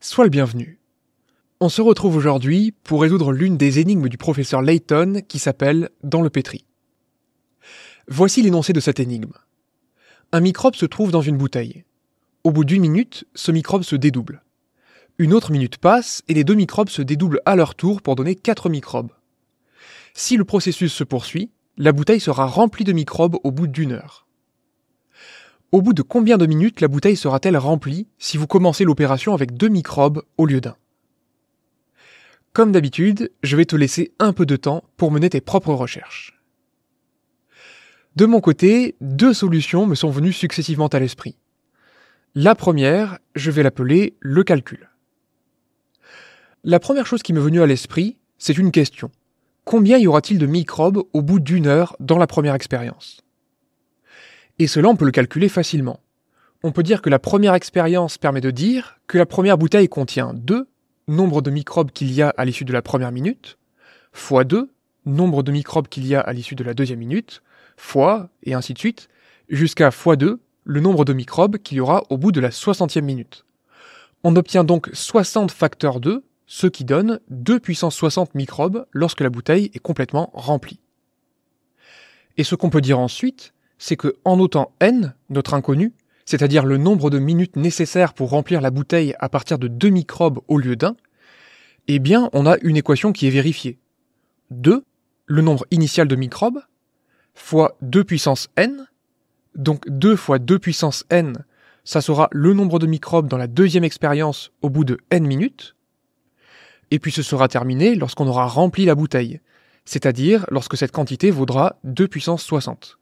Sois le bienvenu. On se retrouve aujourd'hui pour résoudre l'une des énigmes du professeur Layton qui s'appelle Dans le pétri. Voici l'énoncé de cette énigme. Un microbe se trouve dans une bouteille. Au bout d'une minute, ce microbe se dédouble. Une autre minute passe et les deux microbes se dédoublent à leur tour pour donner quatre microbes. Si le processus se poursuit, la bouteille sera remplie de microbes au bout d'une heure. Au bout de combien de minutes la bouteille sera-t-elle remplie si vous commencez l'opération avec deux microbes au lieu d'un Comme d'habitude, je vais te laisser un peu de temps pour mener tes propres recherches. De mon côté, deux solutions me sont venues successivement à l'esprit. La première, je vais l'appeler le calcul. La première chose qui m'est venue à l'esprit, c'est une question. Combien y aura-t-il de microbes au bout d'une heure dans la première expérience et cela, on peut le calculer facilement. On peut dire que la première expérience permet de dire que la première bouteille contient 2, nombre de microbes qu'il y a à l'issue de la première minute, fois 2, nombre de microbes qu'il y a à l'issue de la deuxième minute, fois, et ainsi de suite, jusqu'à fois 2, le nombre de microbes qu'il y aura au bout de la 60e minute. On obtient donc 60 facteurs 2, ce qui donne 2 puissance 60 microbes lorsque la bouteille est complètement remplie. Et ce qu'on peut dire ensuite, c'est que en notant n, notre inconnu, c'est-à-dire le nombre de minutes nécessaires pour remplir la bouteille à partir de 2 microbes au lieu d'un, eh bien on a une équation qui est vérifiée. 2, le nombre initial de microbes, fois 2 puissance n, donc 2 fois 2 puissance n, ça sera le nombre de microbes dans la deuxième expérience au bout de n minutes, et puis ce sera terminé lorsqu'on aura rempli la bouteille, c'est-à-dire lorsque cette quantité vaudra 2 puissance 60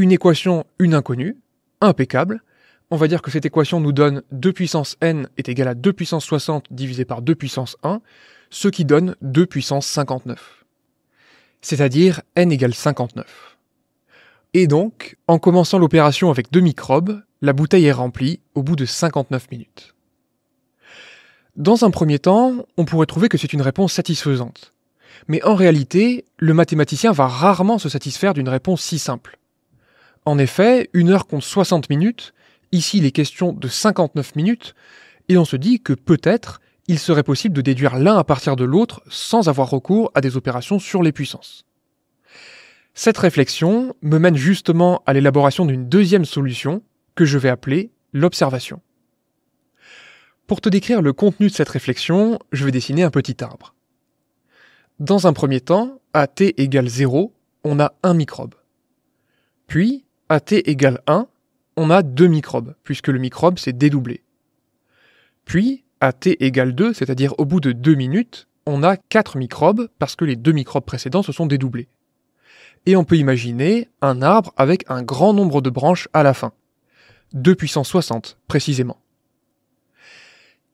une équation, une inconnue, impeccable. On va dire que cette équation nous donne 2 puissance n est égale à 2 puissance 60 divisé par 2 puissance 1, ce qui donne 2 puissance 59. C'est-à-dire n égale 59. Et donc, en commençant l'opération avec deux microbes, la bouteille est remplie au bout de 59 minutes. Dans un premier temps, on pourrait trouver que c'est une réponse satisfaisante. Mais en réalité, le mathématicien va rarement se satisfaire d'une réponse si simple. En effet, une heure compte 60 minutes, ici il est question de 59 minutes, et on se dit que peut-être il serait possible de déduire l'un à partir de l'autre sans avoir recours à des opérations sur les puissances. Cette réflexion me mène justement à l'élaboration d'une deuxième solution que je vais appeler l'observation. Pour te décrire le contenu de cette réflexion, je vais dessiner un petit arbre. Dans un premier temps, à t égale 0, on a un microbe. Puis, t égale 1, on a deux microbes, puisque le microbe s'est dédoublé. Puis, à t égale 2, c'est-à-dire au bout de 2 minutes, on a 4 microbes parce que les deux microbes précédents se sont dédoublés. Et on peut imaginer un arbre avec un grand nombre de branches à la fin. 2 puissance 60, précisément.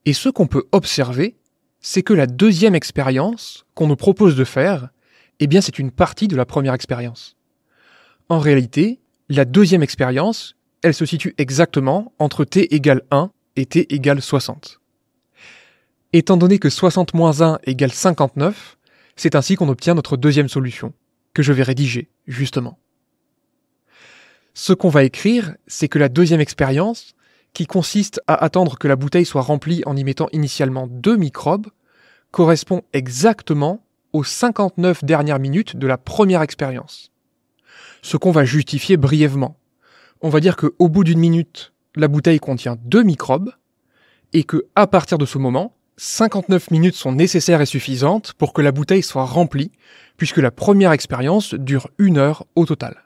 Et ce qu'on peut observer, c'est que la deuxième expérience qu'on nous propose de faire, eh bien c'est une partie de la première expérience. En réalité, la deuxième expérience, elle se situe exactement entre t égale 1 et t égale 60. Étant donné que 60 moins 1 égale 59, c'est ainsi qu'on obtient notre deuxième solution, que je vais rédiger, justement. Ce qu'on va écrire, c'est que la deuxième expérience, qui consiste à attendre que la bouteille soit remplie en y mettant initialement deux microbes, correspond exactement aux 59 dernières minutes de la première expérience ce qu'on va justifier brièvement. On va dire qu'au bout d'une minute, la bouteille contient deux microbes, et que à partir de ce moment, 59 minutes sont nécessaires et suffisantes pour que la bouteille soit remplie, puisque la première expérience dure une heure au total.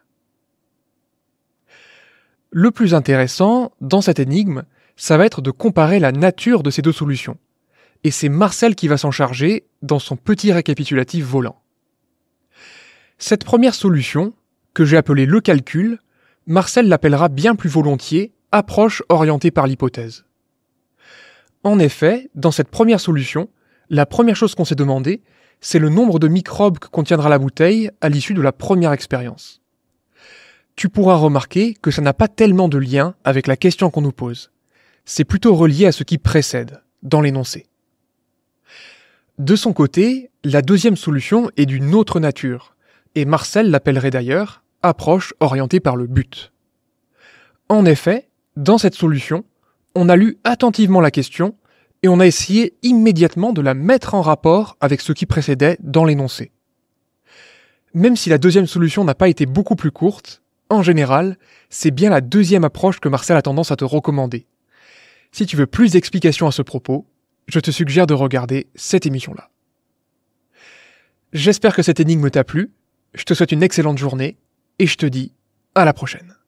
Le plus intéressant dans cette énigme, ça va être de comparer la nature de ces deux solutions. Et c'est Marcel qui va s'en charger dans son petit récapitulatif volant. Cette première solution, que j'ai appelé le calcul, Marcel l'appellera bien plus volontiers approche orientée par l'hypothèse. En effet, dans cette première solution, la première chose qu'on s'est demandé, c'est le nombre de microbes que contiendra la bouteille à l'issue de la première expérience. Tu pourras remarquer que ça n'a pas tellement de lien avec la question qu'on nous pose. C'est plutôt relié à ce qui précède, dans l'énoncé. De son côté, la deuxième solution est d'une autre nature, et Marcel l'appellerait d'ailleurs approche orientée par le but. En effet, dans cette solution, on a lu attentivement la question et on a essayé immédiatement de la mettre en rapport avec ce qui précédait dans l'énoncé. Même si la deuxième solution n'a pas été beaucoup plus courte, en général, c'est bien la deuxième approche que Marcel a tendance à te recommander. Si tu veux plus d'explications à ce propos, je te suggère de regarder cette émission-là. J'espère que cette énigme t'a plu, je te souhaite une excellente journée et je te dis à la prochaine.